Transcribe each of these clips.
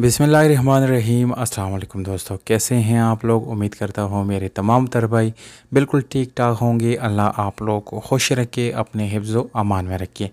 बिसमीम अल्लाम दोस्तों कैसे हैं आप लोग उम्मीद करता हूँ मेरे तमाम तर भाई बिल्कुल ठीक ठाक होंगे अल्लाह आप लोग को खुश रखे अपने हिफ्ज़ अमान में रखे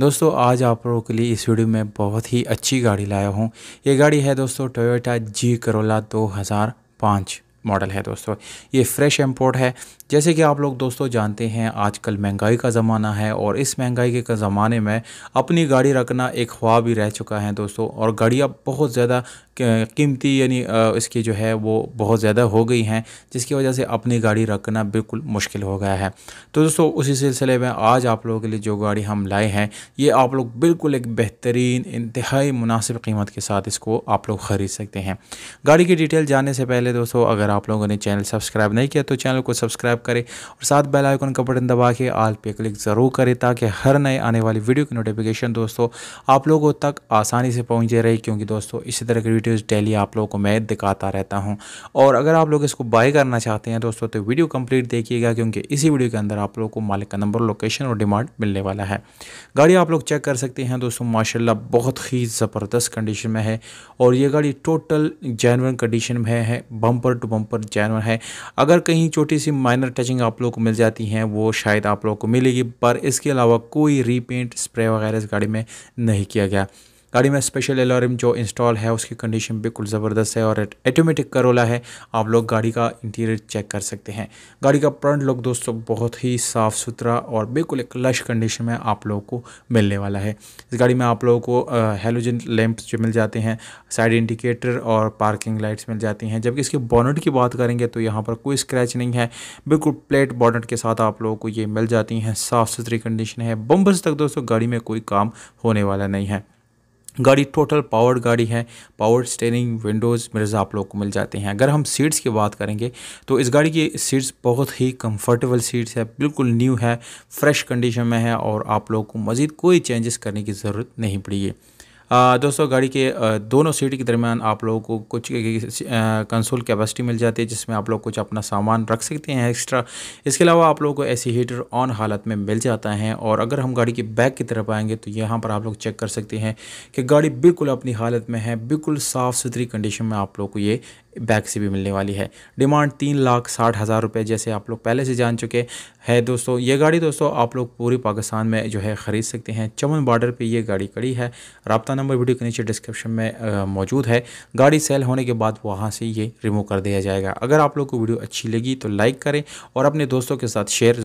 दोस्तों आज आप लोगों के लिए इस वीडियो में बहुत ही अच्छी गाड़ी लाया हूँ ये गाड़ी है दोस्तों टोयोटा जी करोला दो हज़ार पाँच मॉडल है दोस्तों ये फ्रेश इम्पोर्ट है जैसे कि आप लोग दोस्तों जानते हैं आजकल महंगाई का ज़माना है और इस महंगाई के ज़माने में अपनी गाड़ी रखना एक ख्वाब ही रह चुका है दोस्तों और गाड़ियाँ बहुत ज़्यादा कीमती यानी इसकी जो है वो बहुत ज़्यादा हो गई हैं जिसकी वजह से अपनी गाड़ी रखना बिल्कुल मुश्किल हो गया है तो दोस्तों उसी सिलसिले में आज आप लोगों के लिए जो गाड़ी हम लाए हैं ये आप लोग बिल्कुल एक बेहतरीन इंतहाई मुनासिब कीमत के साथ इसको आप लोग ख़रीद सकते हैं गाड़ी की डिटेल जानने से पहले दोस्तों अगर अगर आप लोगों ने चैनल सब्सक्राइब नहीं किया तो चैनल को सब्सक्राइब करें और साथ बेल आइकन का बटन दबा के आल पे क्लिक ज़रूर करें ताकि हर नए आने वाली वीडियो की नोटिफिकेशन दोस्तों आप लोगों तक आसानी से पहुँचे रही क्योंकि दोस्तों इसी तरह की वीडियोज़ डेली आप लोगों को मैं दिखाता रहता हूँ और अगर आप लोग इसको बाय करना चाहते हैं दोस्तों तो वीडियो कंप्लीट देखिएगा क्योंकि इसी वीडियो के अंदर आप लोगों को मालिक का नंबर लोकेशन और डिमांड मिलने वाला है गाड़ी आप लोग चेक कर सकते हैं दोस्तों माशाल्लाह बहुत ही ज़बरदस्त कंडीशन में है और ये गाड़ी टोटल जैनवन कंडीशन में है बम्पर टू बम्पर पर जानवर है अगर कहीं छोटी सी माइनर टचिंग आप लोग को मिल जाती हैं वो शायद आप लोग को मिलेगी पर इसके अलावा कोई रीपेंट स्प्रे वगैरह इस गाड़ी में नहीं किया गया गाड़ी में स्पेशल एलार्म जो इंस्टॉल है उसकी कंडीशन बिल्कुल ज़बरदस्त है और एटोमेटिक करोला है आप लोग गाड़ी का इंटीरियर चेक कर सकते हैं गाड़ी का फ्रंट लुक दोस्तों बहुत ही साफ़ सुथरा और बिल्कुल एक लश कंडीशन में आप लोगों को मिलने वाला है इस गाड़ी में आप लोगों को हेलोजन लैंप्स जो मिल जाते हैं साइड इंडिकेटर और पार्किंग लाइट्स मिल जाती हैं जबकि इसकी बॉनट की बात करेंगे तो यहाँ पर कोई स्क्रैच नहीं है बिल्कुल प्लेट बॉनट के साथ आप लोगों को ये मिल जाती हैं साफ़ सुथरी कंडीशन है बम्बर्स तक दोस्तों गाड़ी में कोई काम होने वाला नहीं है गाड़ी टोटल पावर्ड गाड़ी है पावर स्टेयरिंग विंडोज़ मिरर्स आप लोग को मिल जाते हैं अगर हम सीट्स की बात करेंगे तो इस गाड़ी की सीट्स बहुत ही कंफर्टेबल सीट्स है बिल्कुल न्यू है फ्रेश कंडीशन में है और आप लोग को मज़ीद कोई चेंजेस करने की ज़रूरत नहीं पड़ी दोस्तों गाड़ी के दोनों सीट के दरमियान आप लोगों को कुछ कंसोल कैपेसिटी मिल जाती है जिसमें आप लोग कुछ अपना सामान रख सकते हैं एक्स्ट्रा इसके अलावा आप लोगों को ऐसी हीटर ऑन हालत में मिल जाता है और अगर हम गाड़ी की बैक की तरफ आएंगे तो यहाँ पर आप लोग चेक कर सकते हैं कि गाड़ी बिल्कुल अपनी हालत में है बिल्कुल साफ़ सुथरी कंडीशन में आप लोग को ये बैक से भी मिलने वाली है डिमांड तीन लाख साठ हज़ार रुपये जैसे आप लोग पहले से जान चुके हैं दोस्तों ये गाड़ी दोस्तों आप लोग पूरी पाकिस्तान में जो है ख़रीद सकते हैं चमन बॉर्डर पर ये गाड़ी खड़ी है रबता नंबर वीडियो के नीचे डिस्क्रिप्शन में मौजूद है गाड़ी सेल होने के बाद वहाँ से ये रिमूव कर दिया जाएगा अगर आप लोग को वीडियो अच्छी लगी तो लाइक करें और अपने दोस्तों के साथ शेयर